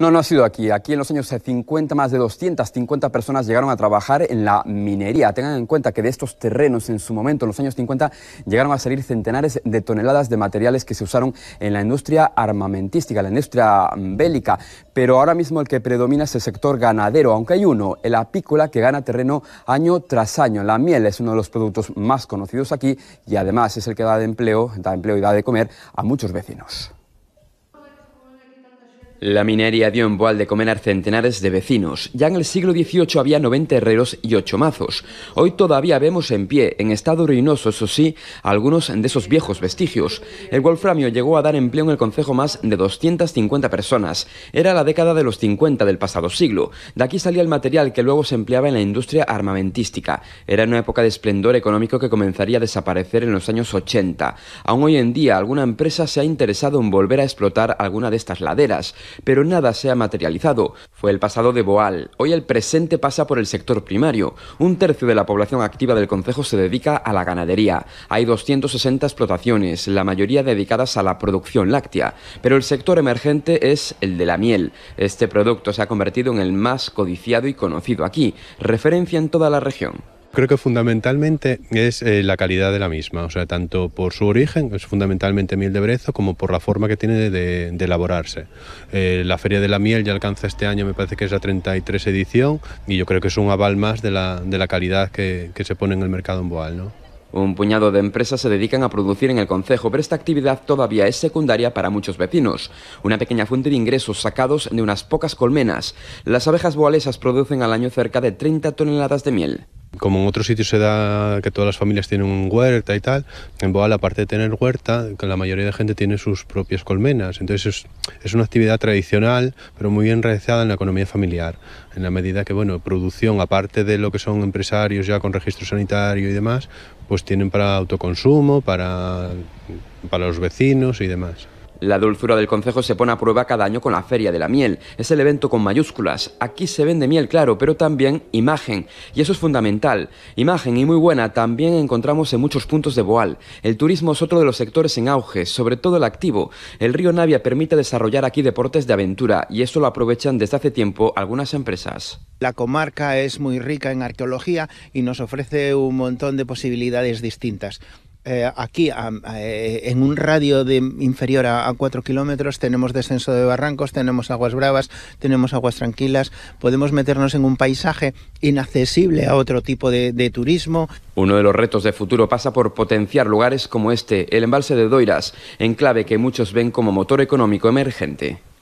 No, no ha sido aquí. Aquí en los años 50 más de 250 personas llegaron a trabajar en la minería. Tengan en cuenta que de estos terrenos en su momento, en los años 50, llegaron a salir centenares de toneladas de materiales que se usaron en la industria armamentística, la industria mm, bélica. Pero ahora mismo el que predomina es el sector ganadero, aunque hay uno, el apícola, que gana terreno año tras año. La miel es uno de los productos más conocidos aquí y además es el que da de empleo, da empleo y da de comer a muchos vecinos. La minería dio en Boal de comer a centenares de vecinos. Ya en el siglo XVIII había 90 herreros y 8 mazos. Hoy todavía vemos en pie, en estado ruinoso, eso sí, algunos de esos viejos vestigios. El wolframio llegó a dar empleo en el concejo más de 250 personas. Era la década de los 50 del pasado siglo. De aquí salía el material que luego se empleaba en la industria armamentística. Era una época de esplendor económico que comenzaría a desaparecer en los años 80. Aún hoy en día, alguna empresa se ha interesado en volver a explotar alguna de estas laderas pero nada se ha materializado. Fue el pasado de Boal. Hoy el presente pasa por el sector primario. Un tercio de la población activa del concejo se dedica a la ganadería. Hay 260 explotaciones, la mayoría dedicadas a la producción láctea, pero el sector emergente es el de la miel. Este producto se ha convertido en el más codiciado y conocido aquí, referencia en toda la región. Creo que fundamentalmente es eh, la calidad de la misma, o sea, tanto por su origen, es fundamentalmente miel de brezo, como por la forma que tiene de, elaborarse. Eh, la Feria de la Miel ya alcanza este año, me parece que es la 33 edición, y yo creo que es un aval más de la, de la calidad que, se pone en el mercado en Boal, ¿no? Un puñado de empresas se dedican a producir en el concejo, pero esta actividad todavía es secundaria para muchos vecinos. Una pequeña fuente de ingresos sacados de unas pocas colmenas. Las abejas boalesas producen al año cerca de 30 toneladas de miel. Como en otros sitios se da que todas las familias tienen un huerta y tal, en Boal, aparte de tener huerta, la mayoría de gente tiene sus propias colmenas. Entonces es, una actividad tradicional, pero muy bien realizada en la economía familiar, en la medida que, bueno, producción, aparte de lo que son empresarios ya con registro sanitario y demás, pues tienen para autoconsumo, para los vecinos y demás. La dulzura del concejo se pone a prueba cada año con la Feria de la Miel. Es el evento con mayúsculas. Aquí se vende miel, claro, pero también imagen. Y eso es fundamental. Imagen y muy buena también encontramos en muchos puntos de Boal. El turismo es otro de los sectores en auge, sobre todo el activo. El río Navia permite desarrollar aquí deportes de aventura y eso lo aprovechan desde hace tiempo algunas empresas. La comarca es muy rica en arqueología y nos ofrece un montón de posibilidades distintas. Eh, aquí eh, en un radio de inferior a, 4 kilómetros tenemos descenso de barrancos, tenemos aguas bravas, tenemos aguas tranquilas, podemos meternos en un paisaje inaccesible a otro tipo de, de turismo. Uno de los retos de futuro pasa por potenciar lugares como este, el embalse de Doiras, enclave que muchos ven como motor económico emergente.